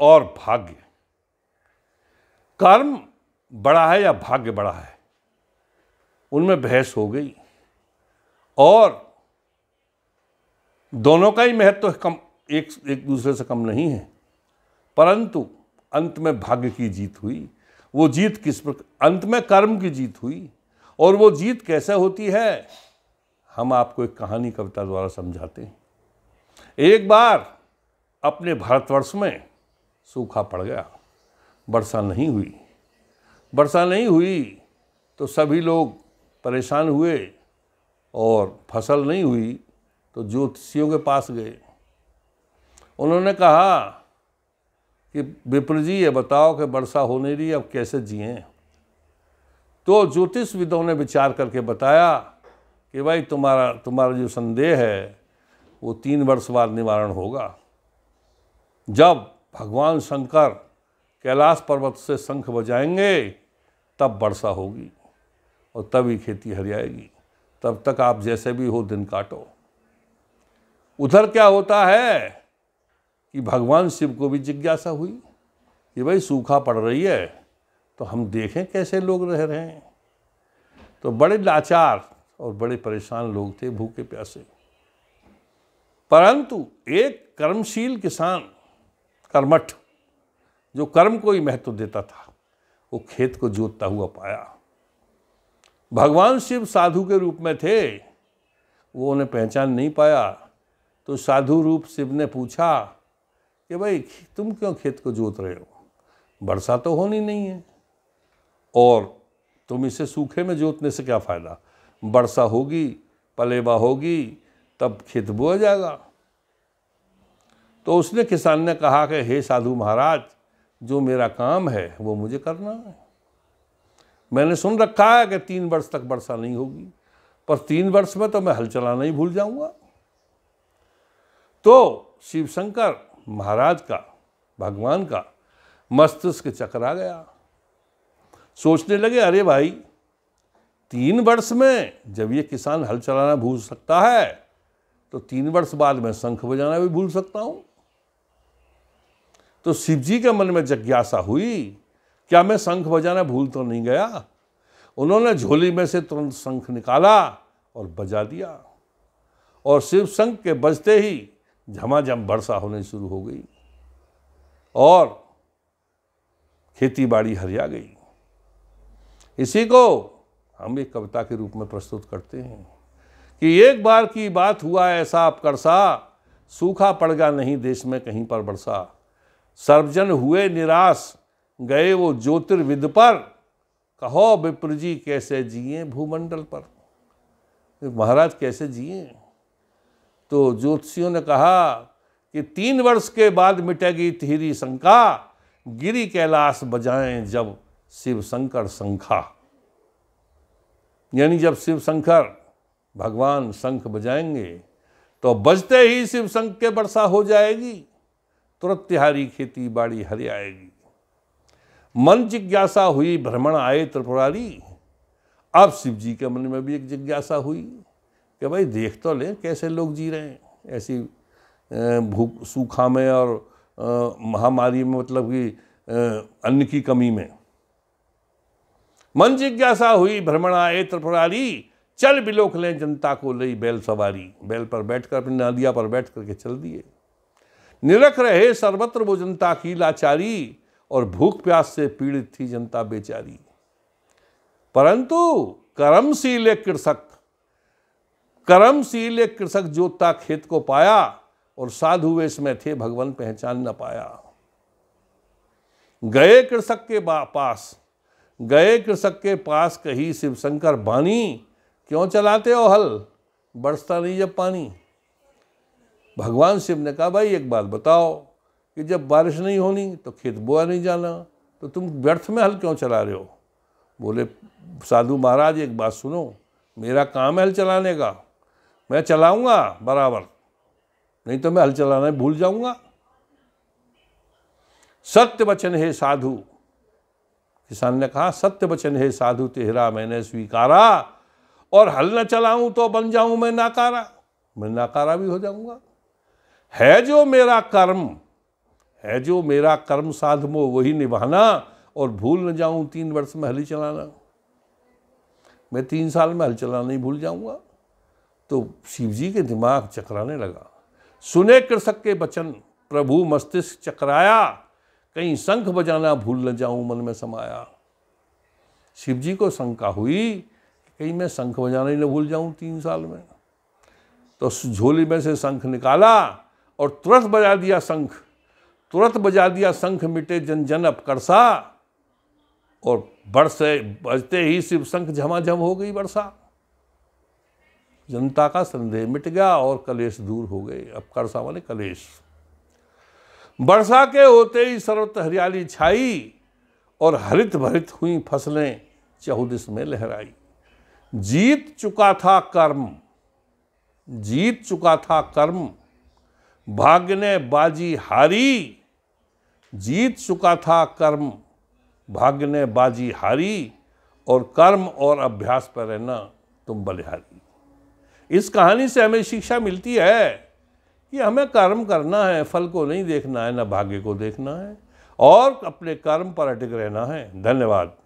और भाग्य कर्म बड़ा है या भाग्य बड़ा है उनमें बहस हो गई और दोनों का ही महत्व तो कम एक एक दूसरे से कम नहीं है परंतु अंत में भाग्य की जीत हुई वो जीत किस प्रकार अंत में कर्म की जीत हुई और वो जीत कैसे होती है हम आपको एक कहानी कविता द्वारा समझाते हैं एक बार अपने भारतवर्ष में सूखा पड़ गया वर्षा नहीं हुई वर्षा नहीं हुई तो सभी लोग परेशान हुए और फसल नहीं हुई तो ज्योतिषियों के पास गए उन्होंने कहा कि विप्र जी ये बताओ कि वर्षा हो नहीं रही अब कैसे जिए तो ज्योतिषविदों ने विचार करके बताया कि भाई तुम्हारा तुम्हारा जो संदेह है वो तीन वर्ष बाद निवारण होगा जब भगवान शंकर कैलाश पर्वत से शंख बजाएंगे तब वर्षा होगी और तभी खेती हरियाएगी तब तक आप जैसे भी हो दिन काटो उधर क्या होता है कि भगवान शिव को भी जिज्ञासा हुई कि भाई सूखा पड़ रही है तो हम देखें कैसे लोग रह रहे हैं तो बड़े लाचार और बड़े परेशान लोग थे भूखे प्यासे परंतु एक कर्मशील किसान कर्मठ जो कर्म को ही महत्व देता था वो खेत को जोतता हुआ पाया भगवान शिव साधु के रूप में थे वो उन्हें पहचान नहीं पाया तो साधु रूप शिव ने पूछा कि भाई तुम क्यों खेत को जोत रहे हो वर्षा तो होनी नहीं है और तुम इसे सूखे में जोतने से क्या फ़ायदा वर्षा होगी पलेवा होगी तब खेत बोया जाएगा तो उसने किसान ने कहा कि हे साधु महाराज जो मेरा काम है वो मुझे करना है मैंने सुन रखा है कि तीन वर्ष तक वर्षा नहीं होगी पर तीन वर्ष में तो मैं हल चलाना ही भूल जाऊंगा तो शिवशंकर महाराज का भगवान का मस्तिष्क चक्र आ गया सोचने लगे अरे भाई तीन वर्ष में जब ये किसान हल चलाना भूल सकता है तो तीन वर्ष बाद मैं शंख बजाना भी भूल सकता हूँ तो शिव जी के मन में जिज्ञासा हुई क्या मैं शंख बजाना भूल तो नहीं गया उन्होंने झोली में से तुरंत शंख निकाला और बजा दिया और शिव शंख के बजते ही झमाझम वर्षा होने शुरू हो गई और खेती बाड़ी हरिया गई इसी को हम एक कविता के रूप में प्रस्तुत करते हैं कि एक बार की बात हुआ ऐसा अपकरसा सूखा पड़ गया नहीं देश में कहीं पर बरसा सर्वजन हुए निराश गए वो ज्योतिर्विद पर कहो विप्र जी कैसे जिए भूमंडल पर महाराज कैसे जिए तो ज्योतिषियों ने कहा कि तीन वर्ष के बाद मिटेगी थीरी शंका गिरी कैलाश बजाएं जब शिव शंकर शंखा यानी जब शिव शंकर भगवान शंख बजाएंगे तो बजते ही शिव शंख के वर्षा हो जाएगी तुरंत तिहारी खेती बाड़ी आएगी मन जिज्ञासा हुई भ्रमण आए त्रिपुरारी अब शिव जी के मन में भी एक जिज्ञासा हुई कि भाई देख तो लें कैसे लोग जी रहे हैं ऐसी भूख सूखा में और महामारी में मतलब कि अन्न की कमी में मन जिज्ञासा हुई भ्रमण आए त्रिपुरारी चल बिलोक लें जनता को लई बैल सवारी बैल पर बैठकर अपनी नदिया पर बैठ करके चल दिए निरख रहे सर्वत्र वो जनता की लाचारी और भूख प्यास से पीड़ित थी जनता बेचारी परंतु कर्मशील कृषक कर्मशील कृषक जोता खेत को पाया और साधु वेश में थे भगवान पहचान न पाया गए कृषक के पास गए कृषक के पास कही शिवशंकर बानी क्यों चलाते हो हल बरसता नहीं जब पानी भगवान शिव ने कहा भाई एक बात बताओ कि जब बारिश नहीं होनी तो खेत बोआ नहीं जाना तो तुम व्यर्थ में हल क्यों चला रहे हो बोले साधु महाराज एक बात सुनो मेरा काम है हल चलाने का मैं चलाऊंगा बराबर नहीं तो मैं हल चलाना भूल जाऊंगा सत्य वचन है साधु किसान ने कहा सत्य वचन है साधु तेहरा मैंने स्वीकारा और हल न चलाऊं तो बन जाऊं मैं नाकारा मैं नाकारा भी हो जाऊंगा है जो मेरा कर्म है जो मेरा कर्म साधमो वही निभाना और भूल न जाऊं तीन वर्ष में हली चलाना मैं तीन साल में हल चलाना नहीं भूल जाऊंगा तो शिव जी के दिमाग चकराने लगा सुने कृषक के बचन प्रभु मस्तिष्क चकराया कहीं शंख बजाना भूल न जाऊं मन में समाया शिव जी को शंका हुई कहीं मैं शंख बजाना ही न भूल जाऊं तीन साल में तो झोली में से शंख निकाला और तुरंत बजा दिया शंख तुरंत बजा दिया शंख मिटे जन जन अब करसा और बरसे बजते ही शिव शंख झमाझम हो गई वर्षा जनता का संदेह मिट गया और कलेश दूर हो गए अब करसा वाले कलेश वर्षा के होते ही सर्वत हरियाली छाई और हरित भरित हुई फसलें चहुदिश में लहराई जीत चुका था कर्म जीत चुका था कर्म भाग्य ने बाजी हारी जीत चुका था कर्म भाग्य ने बाजी हारी और कर्म और अभ्यास पर रहना तुम बलिहारी इस कहानी से हमें शिक्षा मिलती है कि हमें कर्म करना है फल को नहीं देखना है ना भाग्य को देखना है और अपने कर्म पर अटक रहना है धन्यवाद